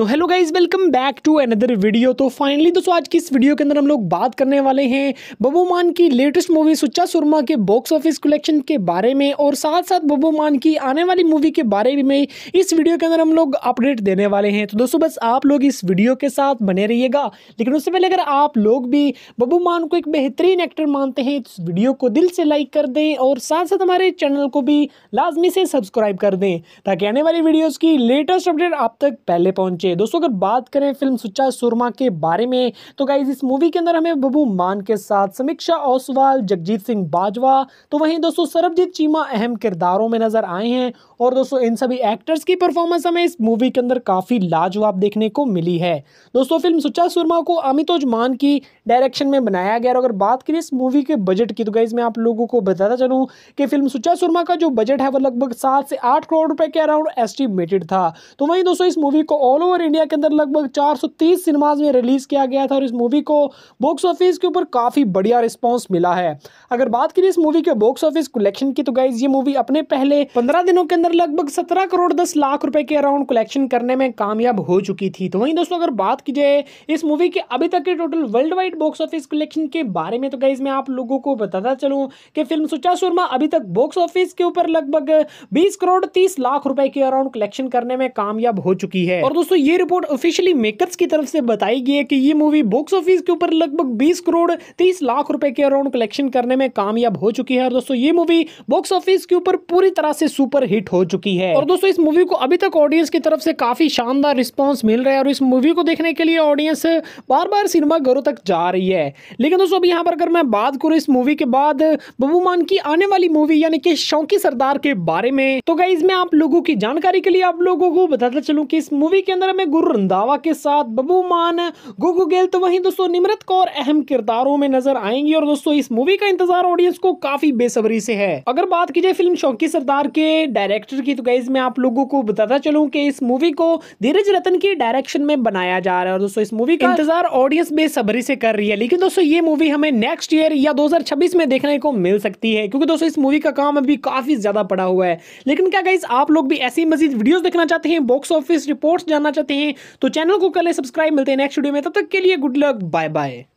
तो hello guys welcome back to another video तो finally दोस्तों आज की इस वीडियो के अंदर हम लोग बात करने वाले हैं बबू मान की लेटेस्ट मूवी सुच्चा सुरमा के बॉक्स ऑफिस कलेक्शन के बारे में और साथ साथ बबू मान की आने वाली मूवी के बारे में इस वीडियो के अंदर हम लोग अपडेट देने वाले हैं तो दोस्तों बस आप लोग इस वीडियो के साथ बने रहिएगा लेकिन उससे पहले अगर आप लोग भी बबू मान को एक बेहतरीन एक्टर मानते हैं तो इस वीडियो को दिल से लाइक कर दें और साथ साथ हमारे चैनल को भी लाजमी से सब्सक्राइब कर दें ताकि आने वाली वीडियोज़ की लेटेस्ट अपडेट आप तक पहले पहुँचे चाहिए दोस्तों अगर बात करें फिल्म सुच्चा सुरमा के बारे में तो गाइज इस मूवी के अंदर हमें बबू मान के साथ समीक्षा ओसवाल जगजीत सिंह बाजवा तो वहीं दोस्तों सरबजीत चीमा अहम किरदारों में नजर आए हैं और दोस्तों इन सभी एक्टर्स की परफॉर्मेंस हमें इस मूवी के अंदर काफ़ी लाजवाब देखने को मिली है दोस्तों फिल्म सुच्चा सुरमा को अमितोज मान की डायरेक्शन में बनाया गया और अगर बात करें इस मूवी के बजट की तो गाइज मैं आप लोगों को बताता चलूँ कि फिल्म सुच्चा सुरमा का जो बजट है वो लगभग सात से आठ करोड़ रुपए के अराउंड एस्टिमेटेड था तो वहीं दोस्तों इस मूवी को ऑल ओवर ओवर इंडिया के अंदर लगभग 430 सिनेमाज में रिलीज़ किया गया था और इस मूवी को बॉक्स ऑफिस के ऊपर काफ़ी बढ़िया रिस्पॉन्स मिला है अगर बात करें इस मूवी के बॉक्स ऑफिस कलेक्शन की तो गाइज ये मूवी अपने पहले पंद्रह दिनों के अंदर लगभग सत्रह करोड़ दस लाख रुपए के अराउंड कलेक्शन करने में कामयाब हो चुकी थी तो वहीं दोस्तों अगर बात की जाए इस मूवी के अभी तक के total worldwide box office collection के बारे में तो गाइज मैं आप लोगों को बताता चलूँ कि फिल्म सुचा शर्मा अभी तक बॉक्स ऑफिस के ऊपर लगभग बीस करोड़ तीस लाख रुपए के अराउंड कलेक्शन करने में कामयाब हो चुकी है और दोस्तों ये रिपोर्ट ऑफिशियली मेकर्स की तरफ से बताई गई है कि ये मूवी बॉक्स ऑफिस के ऊपर लगभग 20 करोड़ 30 लाख रुपए के अराउंड कलेक्शन करने में कामयाब हो चुकी है और दोस्तों ये मूवी बॉक्स ऑफिस के ऊपर पूरी तरह से सुपर हिट हो चुकी है और दोस्तों इस मूवी को अभी तक ऑडियंस की तरफ से काफी शानदार रिस्पॉन्स मिल रहा है और इस मूवी को देखने के लिए ऑडियंस बार बार सिनेमा घरों तक जा रही है लेकिन दोस्तों अभी यहाँ पर अगर मैं बात करूँ इस मूवी के बाद बबू मान की आने वाली मूवी यानी कि शौकी सरदार के बारे में तो क्या मैं आप लोगों की जानकारी के लिए आप लोगों को बताता चलूँ की इस मूवी के अंदर क्षेत्र में गुरु रंधावा के साथ बबू मान गुगु गेल तो वहीं दोस्तों निमृत कौर अहम किरदारों में नजर आएंगी और दोस्तों इस मूवी का इंतजार ऑडियंस को काफी बेसब्री से है अगर बात की जाए फिल्म शौकी सरदार के डायरेक्टर की तो गाइज मैं आप लोगों को बताता चलूं की इस मूवी को धीरज रतन की डायरेक्शन में बनाया जा रहा है और दोस्तों इस मूवी का इंतजार ऑडियंस बेसब्री से कर रही है लेकिन दोस्तों ये मूवी हमें नेक्स्ट ईयर या दो में देखने को मिल सकती है क्योंकि दोस्तों इस मूवी का काम अभी काफी ज्यादा पड़ा हुआ है लेकिन क्या गाइज आप लोग भी ऐसी मजीद वीडियो देखना चाहते हैं बॉक्स ऑफिस रिपोर्ट्स जानना चाहते चाहते हैं तो चैनल को कर ले सब्सक्राइब मिलते हैं नेक्स्ट वीडियो में तब तक के लिए गुड लक बाय बाय